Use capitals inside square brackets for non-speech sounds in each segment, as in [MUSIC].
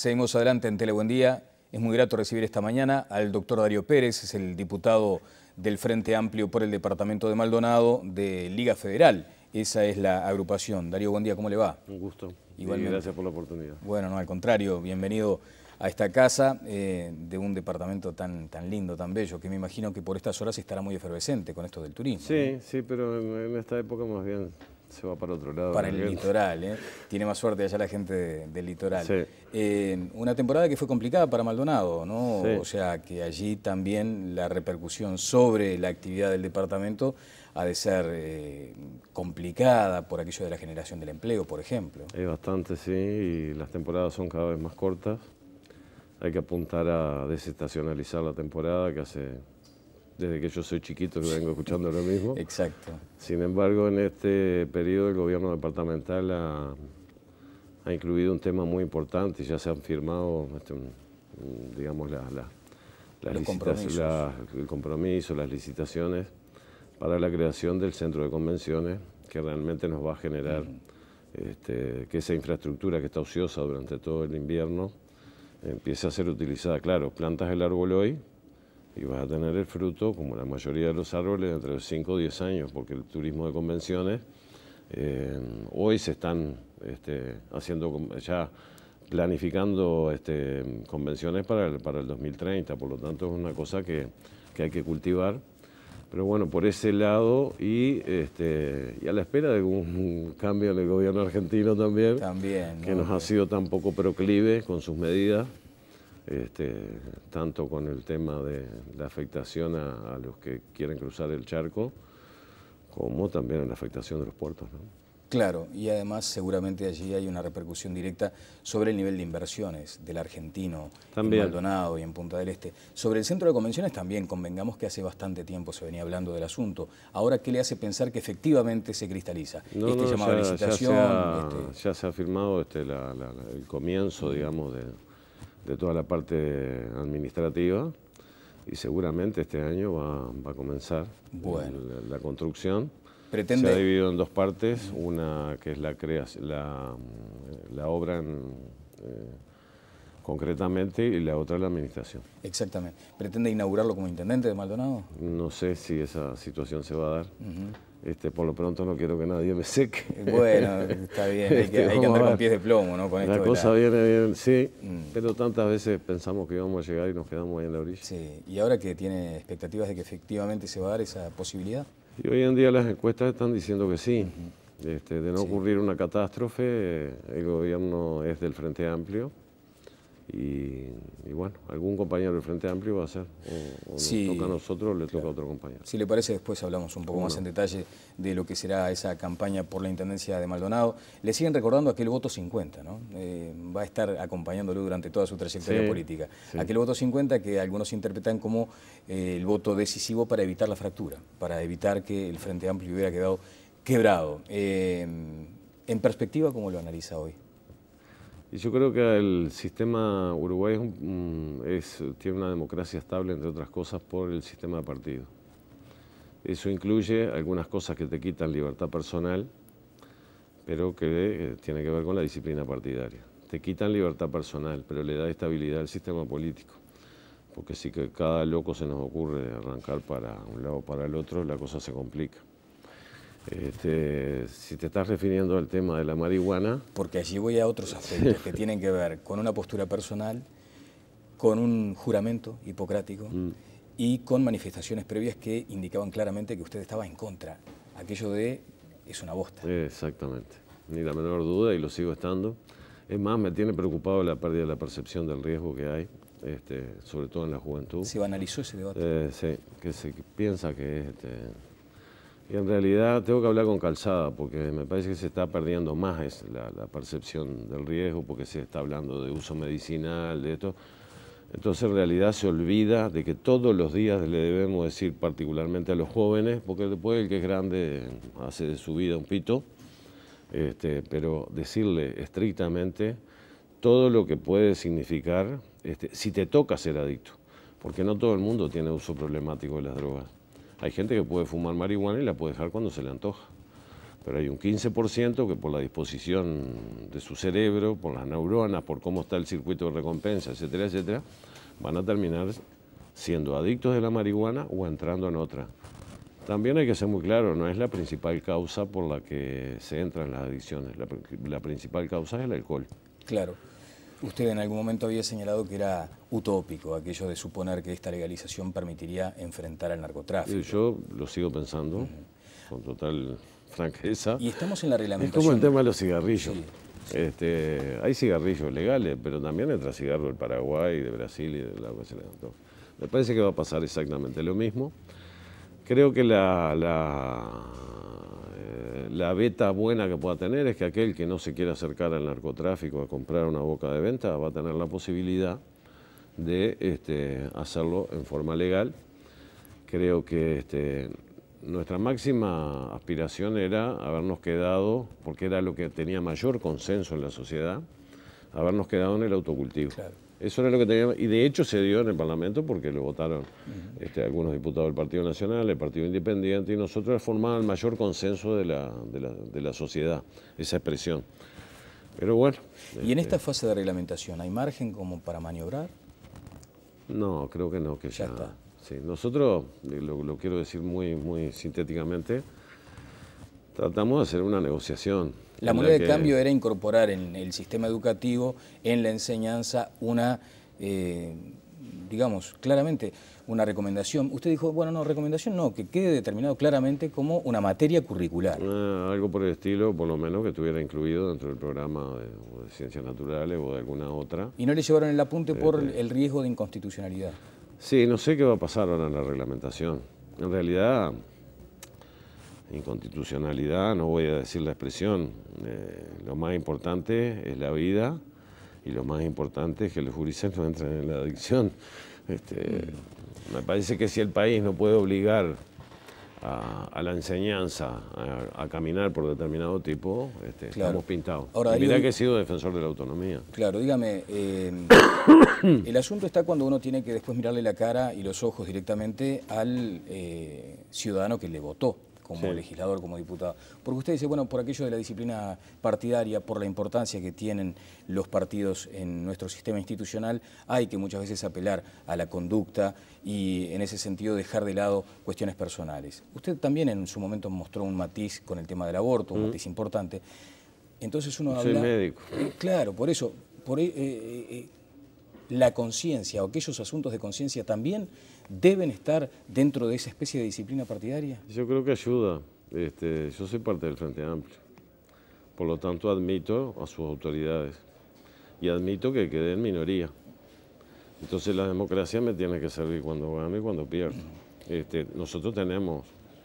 Seguimos adelante en Tele Día. Es muy grato recibir esta mañana al doctor Darío Pérez, es el diputado del Frente Amplio por el Departamento de Maldonado de Liga Federal. Esa es la agrupación. Darío, buen día, ¿cómo le va? Un gusto. Igualmente. gracias por la oportunidad. Bueno, no, al contrario, bienvenido a esta casa eh, de un departamento tan, tan lindo, tan bello, que me imagino que por estas horas estará muy efervescente con esto del turismo. Sí, sí, pero en, esta época más bien se va para otro lado. Para el litoral, ¿eh? Tiene más suerte allá la gente del litoral. Sí. una temporada que fue complicada para Maldonado, ¿no? O sea, que allí también la repercusión sobre la actividad del departamento ha de ser eh, complicada por aquello de la generación del empleo, por ejemplo. Es bastante, sí, y las temporadas son cada vez más cortas. Hay que apuntar a desestacionalizar la temporada, que hace desde que yo soy chiquito que vengo escuchando lo mismo. Exacto. Sin embargo, en este periodo el gobierno departamental ha, incluido un tema muy importante y ya se han firmado, este, digamos, las el compromiso, las licitaciones para la creación del centro de convenciones que realmente nos va a generar este, que esa infraestructura que está ociosa durante todo el invierno empiece a ser utilizada. Claro, plantas el árbol hoy, y vas a tener el fruto, como la mayoría de los árboles, entre los 5 o 10 años, porque el turismo de convenciones eh, hoy se están este, haciendo ya planificando este, convenciones para el, para el 2030, por lo tanto es una cosa que, hay que cultivar. Pero bueno, por ese lado y, este, a la espera de un cambio en el gobierno argentino también, que nos ha sido tan poco proclive con sus medidas, este, tanto con el tema de la afectación a, los que quieren cruzar el charco, como también en la afectación de los puertos. Claro, y además seguramente allí hay una repercusión directa sobre el nivel de inversiones del argentino en Maldonado y en Punta del Este. Sobre el centro de convenciones también, convengamos que hace bastante tiempo se venía hablando del asunto. Ahora, ¿qué le hace pensar que efectivamente se cristaliza? este ya, se, ha, firmado este, el comienzo, digamos, de de toda la parte administrativa y seguramente este año va, a comenzar la, construcción. Pretende... Se ha dividido en dos partes, una que es la, creación la obra eh, concretamente y la otra la administración. Exactamente. ¿Pretende inaugurarlo como intendente de Maldonado? No sé si esa situación se va a dar. Este, por lo pronto no quiero que nadie me seque. Bueno, está bien, hay que, este, andar con pies de plomo, ¿no? Con esto la cosa viene bien, sí, mm. pero tantas veces pensamos que íbamos a llegar y nos quedamos ahí en la orilla. Sí, y ahora que tiene expectativas de que efectivamente se va a dar esa posibilidad. Y hoy en día las encuestas están diciendo que sí. Este, de no ocurrir una catástrofe, el gobierno es del Frente Amplio, y, bueno, algún compañero del Frente Amplio va a ser, o, le toca a nosotros o le toca a otro compañero. Si le parece, después hablamos un poco más en detalle de lo que será esa campaña por la Intendencia de Maldonado. Le siguen recordando aquel voto 50, ¿no? Eh, va a estar acompañándolo durante toda su trayectoria política. Aquel voto 50 que algunos interpretan como eh, el voto decisivo para evitar la fractura, para evitar que el Frente Amplio hubiera quedado quebrado. Eh, en perspectiva, ¿cómo lo analiza hoy? Y yo creo que el sistema uruguay mm, es tiene una democracia estable, entre otras cosas, por el sistema de partido. Eso incluye algunas cosas que te quitan libertad personal, pero que eh, tiene que ver con la disciplina partidaria. Te quitan libertad personal, pero le da estabilidad al sistema político. Porque si que cada loco se nos ocurre arrancar para un lado o para el otro, la cosa se complica. Este, si te estás refiriendo al tema de la marihuana... Porque allí voy a otros aspectos que tienen que ver con una postura personal, con un juramento hipocrático mm. y con manifestaciones previas que indicaban claramente que usted estaba en contra. Aquello de es una bosta. Exactamente, ni la menor duda y lo sigo estando. Es más, me tiene preocupado la pérdida de la percepción del riesgo que hay, este, sobre todo en la juventud. ¿Se banalizó ese debate? Eh, sí, que se piensa que es... Este, y en realidad tengo que hablar con calzada porque me parece que se está perdiendo más la, la percepción del riesgo porque se está hablando de uso medicinal, de esto. Entonces en realidad se olvida de que todos los días le debemos decir particularmente a los jóvenes, porque después el que es grande hace de su vida un pito, este, pero decirle estrictamente todo lo que puede significar este, si te toca ser adicto, porque no todo el mundo tiene uso problemático de las drogas. Hay gente que puede fumar marihuana y la puede dejar cuando se le antoja. Pero hay un 15% que por la disposición de su cerebro, por las neuronas, por cómo está el circuito de recompensa, etcétera, etcétera, van a terminar siendo adictos de la marihuana o entrando en otra. También hay que ser muy claro, no es la principal causa por la que se entran las adicciones. La, la principal causa es el alcohol. Claro. Usted en algún momento había señalado que era utópico aquello de suponer que esta legalización permitiría enfrentar al narcotráfico. Eh, yo lo sigo pensando con total franqueza. Y estamos en la reglamentación. Es como el tema de los cigarrillos. Este, hay cigarrillos legales, pero también entra cigarro del Paraguay, de Brasil y de la que Me parece que va a pasar exactamente lo mismo. Creo que la la beta buena que pueda tener es que aquel que no se quiera acercar al narcotráfico a comprar una boca de venta va a tener la posibilidad de este, hacerlo en forma legal. Creo que este, nuestra máxima aspiración era habernos quedado, porque era lo que tenía mayor consenso en la sociedad, habernos quedado en el autocultivo. Eso era lo que teníamos, y de hecho se dio en el Parlamento porque lo votaron este, algunos diputados del Partido Nacional, el Partido Independiente, y nosotros formamos el mayor consenso de la, de la, sociedad, esa expresión. Pero bueno. ¿Y en esta este, fase de reglamentación hay margen como para maniobrar? No, creo que no, que ya, está. Sí, nosotros, eh, lo, lo quiero decir muy, muy sintéticamente, tratamos de hacer una negociación la moneda de cambio era incorporar en el sistema educativo, en la enseñanza, una, eh, digamos, claramente una recomendación. Usted dijo, bueno, no, recomendación no, que quede determinado claramente como una materia curricular. Ah, algo por el estilo, por lo menos que estuviera incluido dentro del programa de, ciencias naturales o de alguna otra. Y no le llevaron el apunte por este. el riesgo de inconstitucionalidad. Sí, no sé qué va a pasar ahora en la reglamentación. En realidad, inconstitucionalidad, no voy a decir la expresión, eh, lo más importante es la vida y lo más importante es que los juristas no entren en la adicción. Este, me parece que si el país no puede obligar a, la enseñanza a, caminar por determinado tipo, este, claro. estamos pintados. que he sido defensor de la autonomía. Claro, dígame, em, [COUGHS] el asunto está cuando uno tiene que después mirarle la cara y los ojos directamente al eh, ciudadano que le votó como legislador, como diputado. Porque usted dice, bueno, por aquello de la disciplina partidaria, por la importancia que tienen los partidos en nuestro sistema institucional, hay que muchas veces apelar a la conducta y en ese sentido dejar de lado cuestiones personales. Usted también en su momento mostró un matiz con el tema del aborto, un mm. matiz importante. Entonces uno Soy médico. Claro, por eso. Por, eh, eh, eh, la conciencia o aquellos asuntos de conciencia también deben estar dentro de esa especie de disciplina partidaria? Yo creo que ayuda. Este, yo soy parte del Frente Amplio. Por lo tanto, admito a sus autoridades y admito que quedé en minoría. Entonces la democracia me tiene que servir cuando gano y cuando pierdo. Este, nosotros tenemos,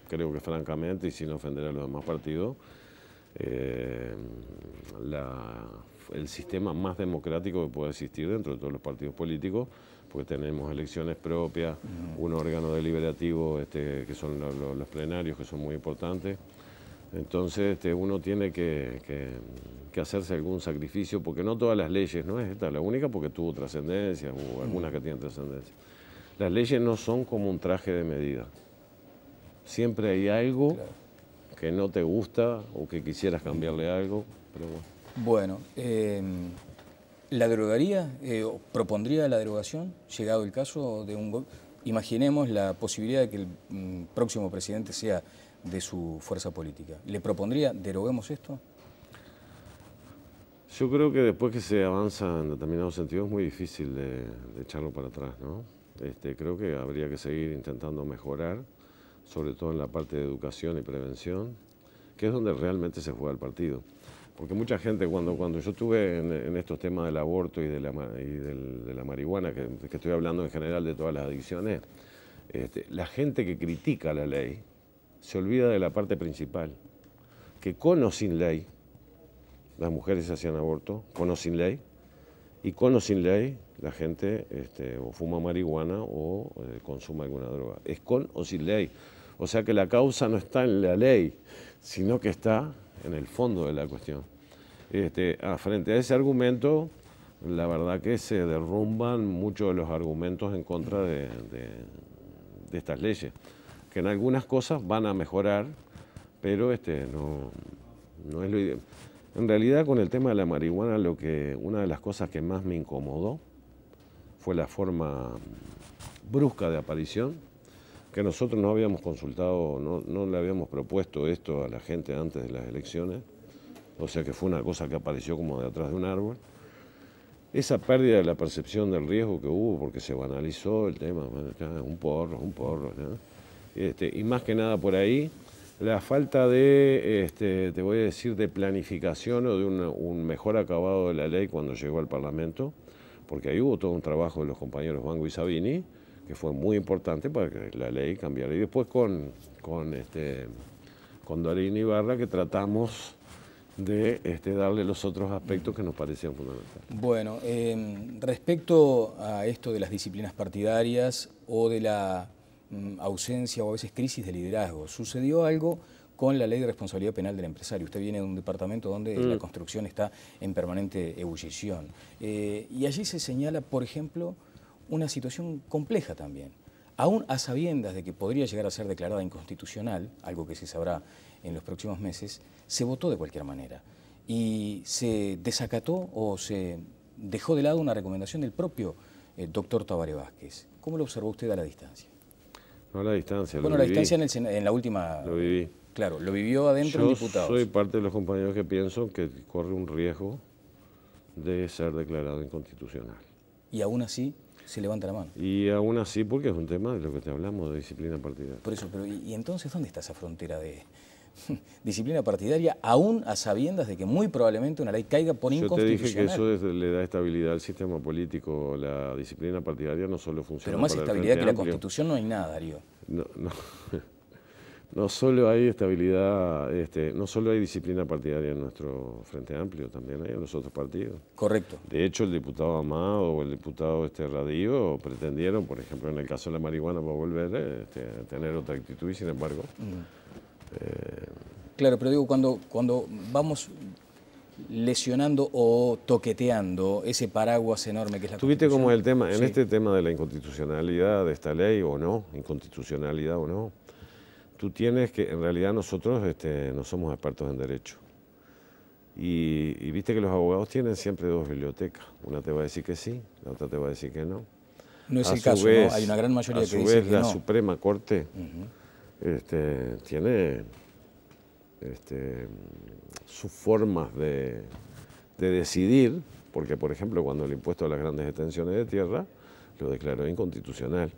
creo que francamente, y sin ofender a los demás partidos, eh, el sistema más democrático que puede existir dentro de todos los partidos políticos, porque tenemos elecciones propias, un órgano deliberativo este, que son los plenarios, que son muy importantes. Entonces este, uno tiene que, hacerse algún sacrificio, porque no todas las leyes, no es esta la única porque tuvo trascendencia, o algunas que tienen trascendencia. Las leyes no son como un traje de medida. Siempre hay algo que no te gusta o que quisieras cambiarle algo? bueno, em, ¿la derogaría? Eh, ¿Propondría la derogación? Llegado el caso de un... Imaginemos la posibilidad de que el mm, próximo presidente sea de su fuerza política. ¿Le propondría, deroguemos esto? Yo creo que después que se avanza en determinados sentidos es muy difícil de, echarlo para atrás, ¿no? Este, creo que habría que seguir intentando mejorar sobre todo en la parte de educación y prevención, que es donde realmente se juega el partido. Porque mucha gente, cuando, cuando yo estuve en, estos temas del aborto y de la, de la marihuana, que, estoy hablando en general de todas las adicciones, este, la gente que critica la ley se olvida de la parte principal, que con o sin ley, las mujeres hacían aborto, con o sin ley, y con o sin ley, la gente este, o fuma marihuana o eh, consuma alguna droga. Es con o sin ley. O sea que la causa no está en la ley, sino que está en el fondo de la cuestión. Este, ah, frente a ese argumento, la verdad que se derrumban muchos de los argumentos en contra de, estas leyes, que en algunas cosas van a mejorar, pero este, no, es lo ideal. En realidad con el tema de la marihuana lo que una de las cosas que más me incomodó fue la forma brusca de aparición que nosotros no habíamos consultado, no, le habíamos propuesto esto a la gente antes de las elecciones, o sea que fue una cosa que apareció como de atrás de un árbol. Esa pérdida de la percepción del riesgo que hubo, porque se banalizó el tema, un porro, un porro. Este, y más que nada por ahí, la falta de, este, te voy a decir, de planificación o de un, mejor acabado de la ley cuando llegó al Parlamento, porque ahí hubo todo un trabajo de los compañeros Banco y Sabini, que fue muy importante para que la ley cambiara. Y después con, con, este, Ibarra que tratamos de este, darle los otros aspectos que nos parecían fundamentales. Bueno, em, respecto a esto de las disciplinas partidarias o de la mm, ausencia o a veces crisis de liderazgo, ¿sucedió algo con la ley de responsabilidad penal del empresario. Usted viene de un departamento donde mm. la construcción está en permanente ebullición. Eh, y allí se señala, por ejemplo, una situación compleja también. Aún a sabiendas de que podría llegar a ser declarada inconstitucional, algo que se sabrá en los próximos meses, se votó de cualquier manera y se desacató o se dejó de lado una recomendación del propio eh, doctor Tabaré Vázquez. ¿Cómo lo observó usted a la distancia? No a la distancia, Bueno, a la distancia en, la última... Lo viví. Claro, lo vivió adentro Yo el diputado. soy parte de los compañeros que pienso que corre un riesgo de ser declarado inconstitucional. Y aún así se levanta la mano. Y aún así, porque es un tema de lo que te hablamos, de disciplina partidaria. Por eso, pero ¿y entonces dónde está esa frontera de [LAUGHS] disciplina partidaria, aún a sabiendas de que muy probablemente una ley caiga por inconstitucional? Yo te dije que eso le da estabilidad al sistema político, la disciplina partidaria no solo funciona Pero más estabilidad que la Constitución no hay nada, Darío. No, no. [LAUGHS] No solo hay estabilidad, este, no solo hay disciplina partidaria en nuestro Frente Amplio, también hay en los otros partidos. Correcto. De hecho, el diputado Amado o el diputado este, Radío pretendieron, por ejemplo, en el caso de la marihuana para volver, este, a tener otra actitud y sin embargo... Eh, claro, pero digo, cuando, cuando vamos lesionando o toqueteando ese paraguas enorme que es la Tuviste como el tema, en este tema de la inconstitucionalidad de esta ley o no, inconstitucionalidad o no, tú tienes que, en realidad nosotros este, no somos expertos en derecho. Y, viste que los abogados tienen siempre dos bibliotecas. Una te va a decir que sí, la otra te va a decir que no. No es el caso, hay una gran mayoría que dice A su vez, la Suprema Corte este, tiene este, sus formas de, de, decidir, porque por ejemplo cuando el impuesto a las grandes extensiones de tierra lo declaró inconstitucional.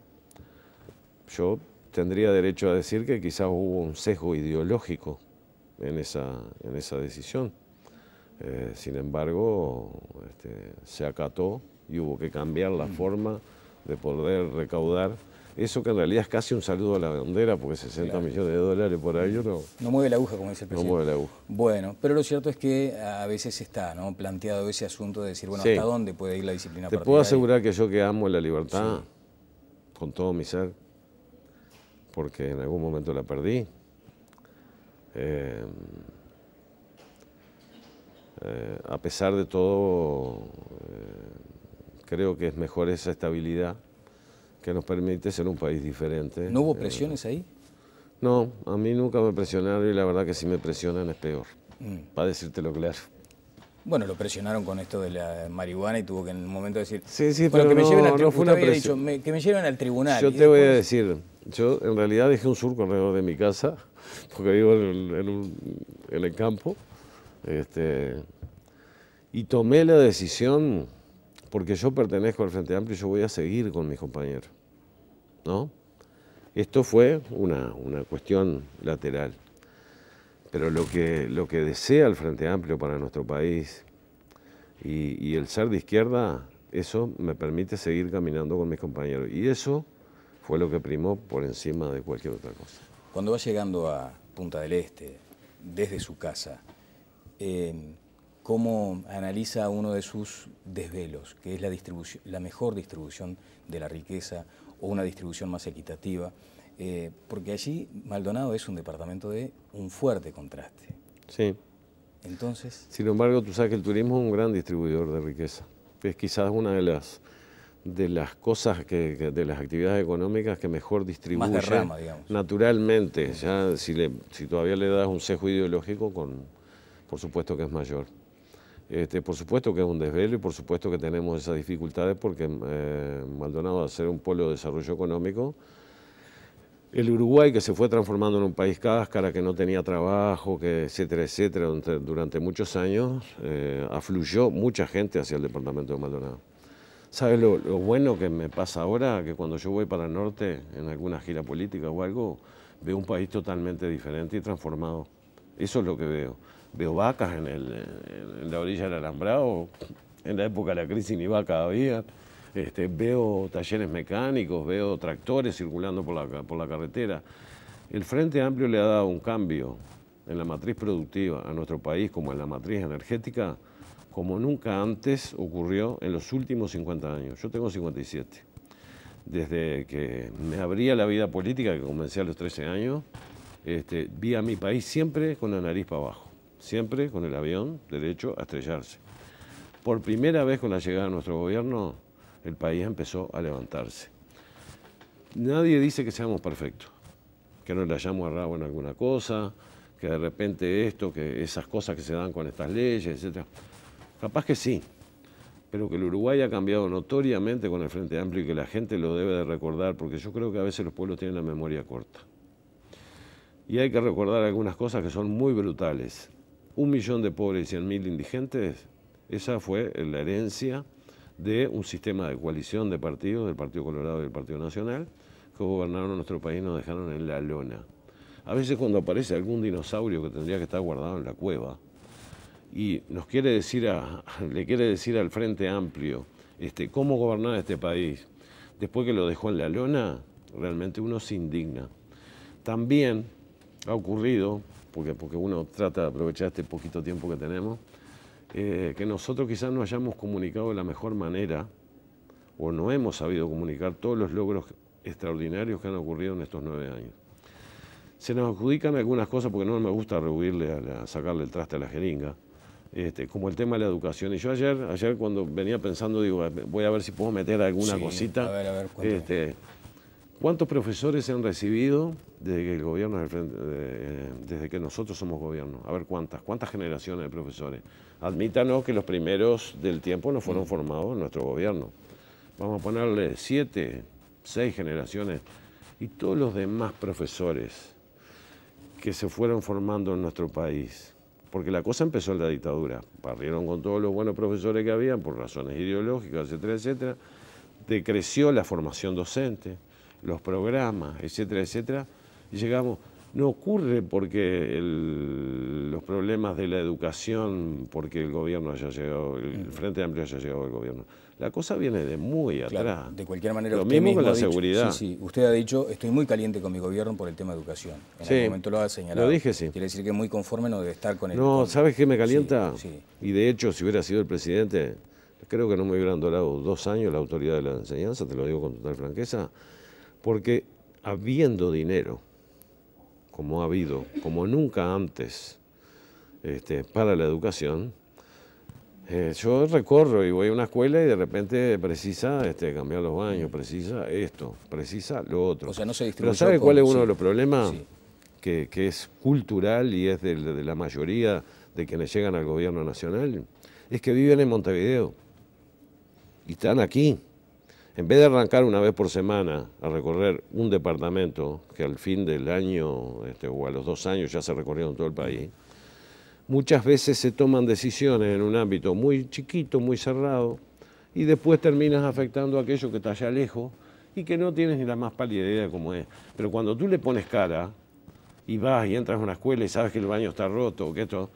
Yo tendría derecho a decir que quizás hubo un sesgo ideológico en esa, en esa decisión. Eh, sin embargo, este, se acató y hubo que cambiar la forma de poder recaudar eso que en realidad es casi un saludo a la bandera, porque 60 millones de dólares por año no... No mueve la aguja, como dice el presidente. No mueve la aguja. Bueno, pero lo cierto es que a veces está ¿no? planteado ese asunto de decir, bueno, ¿hasta dónde puede ir la disciplina Te puedo asegurar que yo que amo la libertad, con todo mi ser, porque en algún momento la perdí. Eh, eh, a pesar de todo, eh, creo que es mejor esa estabilidad que nos permite ser un país diferente. ¿No hubo presiones ahí? No, a mí nunca me presionaron y la verdad que si me presionan es peor, Para mm. para decírtelo claro. Bueno, lo presionaron con esto de la marihuana y tuvo que en un momento decir... Sí, sí, pero que me lleven al fue una presión. que me lleven al tribunal. Yo te voy a decir, yo en realidad dejé un surco alrededor de mi casa, [LAUGHS] porque vivo en, el, campo, este, y tomé la decisión, porque yo pertenezco al Frente Amplio y yo voy a seguir con mis compañeros. ¿no? Esto fue una, cuestión lateral. Pero lo que, lo que desea el Frente Amplio para nuestro país y, y el ser de izquierda, eso me permite seguir caminando con mis compañeros. Y eso fue lo que primó por encima de cualquier otra cosa. Cuando va llegando a Punta del Este, desde su casa, em, ¿cómo analiza uno de sus desvelos, que es la, distribución, la mejor distribución de la riqueza o una distribución más equitativa? Eh, porque allí Maldonado es un departamento de un fuerte contraste. Sí. Entonces. Sin embargo, tú sabes que el turismo es un gran distribuidor de riqueza. Es quizás una de las de las cosas, que, de las actividades económicas que mejor distribuye. digamos. Naturalmente, ya si, le, si todavía le das un sesgo ideológico, con, por supuesto que es mayor. Este, por supuesto que es un desvelo y por supuesto que tenemos esas dificultades porque eh, Maldonado Maldonado, a ser un polo de desarrollo económico, el Uruguay que se fue transformando en un país cáscara, que no tenía trabajo, que etcétera, etcétera, durante, muchos años, eh, afluyó mucha gente hacia el departamento de Maldonado. ¿Sabes lo, bueno que me pasa ahora? Que cuando yo voy para el norte, en alguna gira política o algo, veo un país totalmente diferente y transformado. Eso es lo que veo. Veo vacas en, la orilla del alambrado, en la época de la crisis ni vaca había. Este, veo talleres mecánicos, veo tractores circulando por la carretera. El Frente Amplio le ha dado un cambio en la matriz productiva a nuestro país como en la matriz energética como nunca antes ocurrió en los últimos 50 años. Yo tengo 57. Desde que me abría la vida política, que comencé a los 13 años, este, vi a mi país siempre con la nariz para abajo, siempre con el avión derecho a estrellarse. Por primera vez con la llegada de nuestro gobierno, el país empezó a levantarse. Nadie dice que seamos perfectos, que no le hayamos errado en alguna cosa, que de repente esto, que esas cosas que se dan con estas leyes, etc. Capaz que sí, pero que el Uruguay ha cambiado notoriamente con el Frente Amplio y que la gente lo debe de recordar, porque yo creo que a veces los pueblos tienen la memoria corta. Y hay que recordar algunas cosas que son muy brutales. Un millón de pobres y 100.000 mil indigentes, esa fue la herencia de un sistema de coalición de partidos, del Partido Colorado y del Partido Nacional, que gobernaron nuestro país y nos dejaron en la lona. A veces cuando aparece algún dinosaurio que tendría que estar guardado en la cueva, y nos quiere decir a, [LAUGHS] le quiere decir al Frente Amplio este, cómo gobernar este país. Después que lo dejó en la lona, realmente uno se indigna. También ha ocurrido, porque, porque uno trata de aprovechar este poquito tiempo que tenemos, eh, que nosotros quizás no hayamos comunicado de la mejor manera o no hemos sabido comunicar todos los logros extraordinarios que han ocurrido en estos nueve años. Se nos adjudican algunas cosas porque no me gusta rehuirle a sacarle el traste a la jeringa, este, como el tema de la educación. Y yo ayer, ayer cuando venía pensando, digo, voy a ver si puedo meter alguna cosita. A ver, a ver, este, ¿Cuántos profesores se han recibido desde el gobierno desde que nosotros somos gobierno? A ver cuántas, cuántas generaciones de profesores. Admítanos que los primeros del tiempo no fueron mm. formados en nuestro gobierno. Vamos a ponerle siete, seis generaciones. Y todos los demás profesores que se fueron formando en nuestro país, porque la cosa empezó en la dictadura. Barrieron con todos los buenos profesores que habían por razones ideológicas, etcétera, etcétera. Decreció la formación docente, los programas, etcétera, etcétera. Y llegamos, no ocurre porque los problemas de la educación, porque el gobierno haya llegado, el mm. Frente Amplio haya llegado al gobierno. La cosa viene de muy atrás. de cualquier manera, lo mismo con la seguridad. Sí, sí, usted ha dicho, estoy muy caliente con mi gobierno por el tema de educación. En sí, algún momento lo ha señalado. Lo dije, sí. Quiere decir que muy conforme no debe estar con el... No, ¿sabes qué me calienta? Sí, y de hecho, si hubiera sido el presidente, creo que no me hubieran dorado dos años la autoridad de la enseñanza, te lo digo con total franqueza, porque habiendo dinero, como ha habido, como nunca antes, este, para la educación. Eh, yo recorro y voy a una escuela y de repente precisa este, cambiar los baños, precisa esto, precisa lo otro. O sea, no se Pero ¿sabe cuál es uno de los problemas? Que, es cultural y es de, la mayoría de quienes llegan al gobierno nacional, es que viven en Montevideo y están aquí. En vez de arrancar una vez por semana a recorrer un departamento, que al fin del año este, o a los dos años ya se en todo el país, muchas veces se toman decisiones en un ámbito muy chiquito, muy cerrado, y después terminas afectando a aquello que está allá lejos y que no tienes ni la más pálida idea de cómo es. Pero cuando tú le pones cara y vas y entras a una escuela y sabes que el baño está roto o que esto,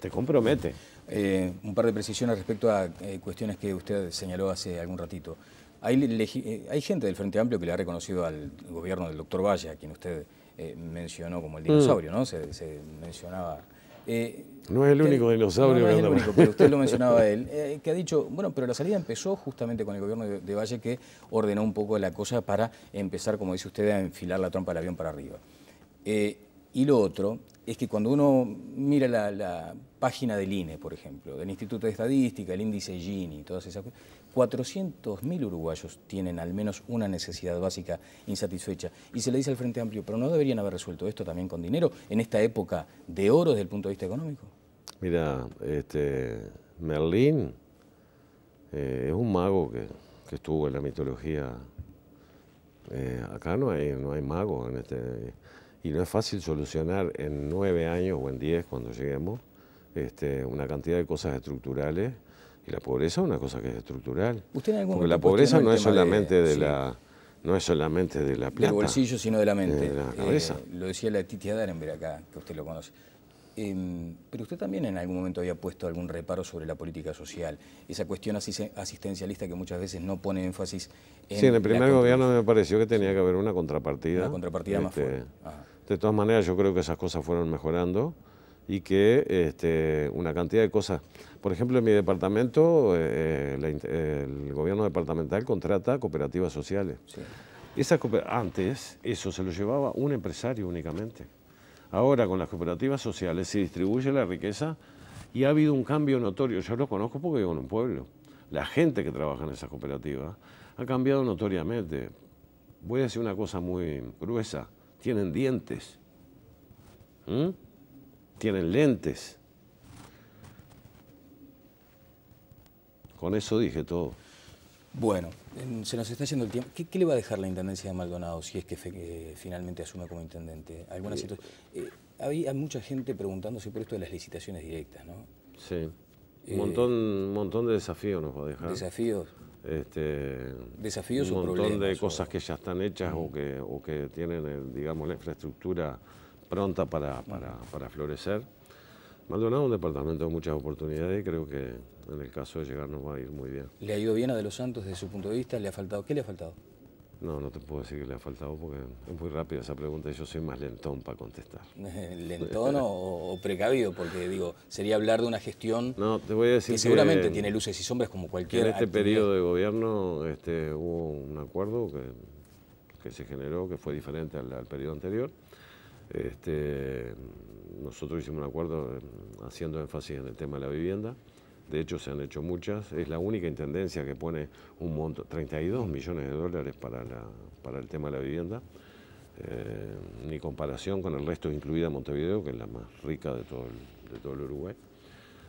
te compromete. Eh, un par de precisiones respecto a eh, cuestiones que usted señaló hace algún ratito. Eh, hay, gente del Frente Amplio que le ha reconocido al gobierno del doctor Valle, a quien usted eh, mencionó como el mm. dinosaurio, ¿no? Se, mencionaba. Eh, no es el único dinosaurio. es pero usted lo mencionaba él, [LAUGHS] que ha dicho, bueno, pero la salida empezó justamente con el gobierno de, Valle que ordenó un poco la cosa para empezar, como dice usted, a enfilar la trompa del avión para arriba. y lo otro es que cuando uno mira la, la página del INE, por ejemplo, del Instituto de Estadística, el índice Gini, todas esas cosas, 400.000 uruguayos tienen al menos una necesidad básica insatisfecha. Y se le dice al Frente Amplio, pero ¿no deberían haber resuelto esto también con dinero en esta época de oro desde el punto de vista económico? Mira, este, Merlín eh, es un mago que, estuvo en la mitología. Eh, acá no hay, no hay mago en este, y no es fácil solucionar en nueve años o en diez cuando lleguemos este, una cantidad de cosas estructurales y la pobreza es una cosa que es estructural. ¿Usted Porque la pobreza no es solamente de, la... No es solamente de la plata. bolsillo, sino de la mente. la eh, cabeza. lo decía la Titi ver acá, que usted lo conoce. Em, pero usted también en algún momento había puesto algún reparo sobre la política social, esa cuestión asistencialista que muchas veces no pone énfasis en... Sí, en el primer gobierno me pareció que tenía que haber una contrapartida. Una contrapartida más este, fuerte. De todas maneras, yo creo que esas cosas fueron mejorando y que este, una cantidad de cosas. Por ejemplo, en mi departamento, eh, eh, el gobierno departamental contrata cooperativas sociales. antes eso se lo llevaba un empresario únicamente. Ahora con las cooperativas sociales se distribuye la riqueza y ha habido un cambio notorio. Yo lo conozco porque vivo en un pueblo. La gente que trabaja en esas cooperativas ha cambiado notoriamente. Voy a decir una cosa muy gruesa. Tienen dientes. ¿Mm? tienen lentes. Con eso dije todo. Bueno, se nos está haciendo el tiempo. ¿Qué, le va a dejar la Intendencia de Maldonado si es que eh, finalmente asume como Intendente? Eh, eh, hay, mucha gente preguntándose por esto de las licitaciones directas, ¿no? Sí. Un montón, un montón de desafíos nos va a dejar. ¿Desafíos? Este, desafíos un montón de cosas que ya están hechas o, que, o que tienen, digamos, la infraestructura pronta para, para, florecer. Maldonado es un departamento de muchas oportunidades y creo que en el caso de llegar nos va a ir muy bien. ¿Le ha ido bien a De los Santos desde su punto de vista? ¿Le ha faltado? ¿Qué le ha faltado? No, no te puedo decir que le ha faltado porque es muy rápida esa pregunta y yo soy más lentón para contestar. [LAUGHS] ¿Lentón o, precavido? Porque digo, sería hablar de una gestión no, te voy a decir que, seguramente tiene luces y sombras como cualquier. En este periodo de gobierno este, hubo un acuerdo que, que, se generó que fue diferente al, al periodo anterior este, nosotros hicimos un acuerdo eh, haciendo énfasis en el tema de la vivienda. De hecho, se han hecho muchas. Es la única intendencia que pone un monto, 32 millones de dólares para, para el tema de la vivienda. ni eh, comparación con el resto, incluida Montevideo, que es la más rica de todo de todo el Uruguay.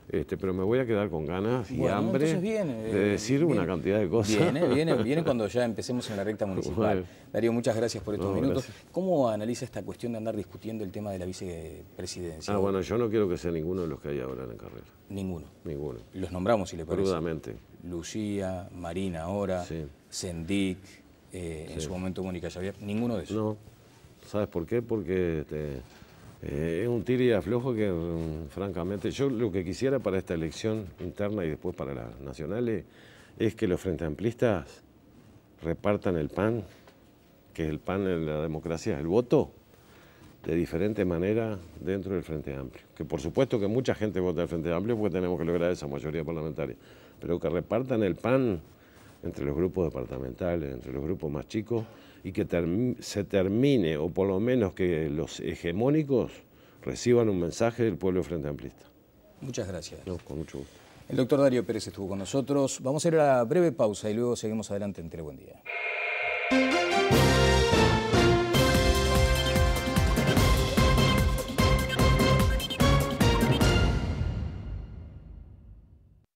Este, pero me voy a quedar con ganas y hambre de eh, decir una cantidad de cosas. Viene, [LAUGHS] viene, cuando ya empecemos en la recta municipal. Darío, muchas gracias por estos minutos. ¿Cómo analiza esta cuestión de andar discutiendo el tema de la vicepresidencia? Ah, bueno, yo no quiero que sea ninguno de los que hay ahora en la carrera. Ninguno. Ninguno. Los nombramos, si le parece. Crudamente. Lucía, Marina ahora, sí. Eh, en su momento Mónica Javier Ninguno de esos. No. ¿Sabes por qué? Porque... Este, eh, es un tiro y aflojo que, mm, francamente, yo lo que quisiera para esta elección interna y después para las nacionales es que los frente amplistas repartan el pan, que es el pan en la democracia, el voto, de diferente manera dentro del Frente Amplio. Que por supuesto que mucha gente vota al Frente Amplio porque tenemos que lograr esa mayoría parlamentaria, pero que repartan el pan entre los grupos departamentales, entre los grupos más chicos y que se termine, o por lo menos que los hegemónicos reciban un mensaje del pueblo frente amplista. Muchas gracias. con mucho gusto. El doctor Darío Pérez estuvo con nosotros. Vamos a ir a breve pausa y luego seguimos adelante en Telebuendía. Buen Día.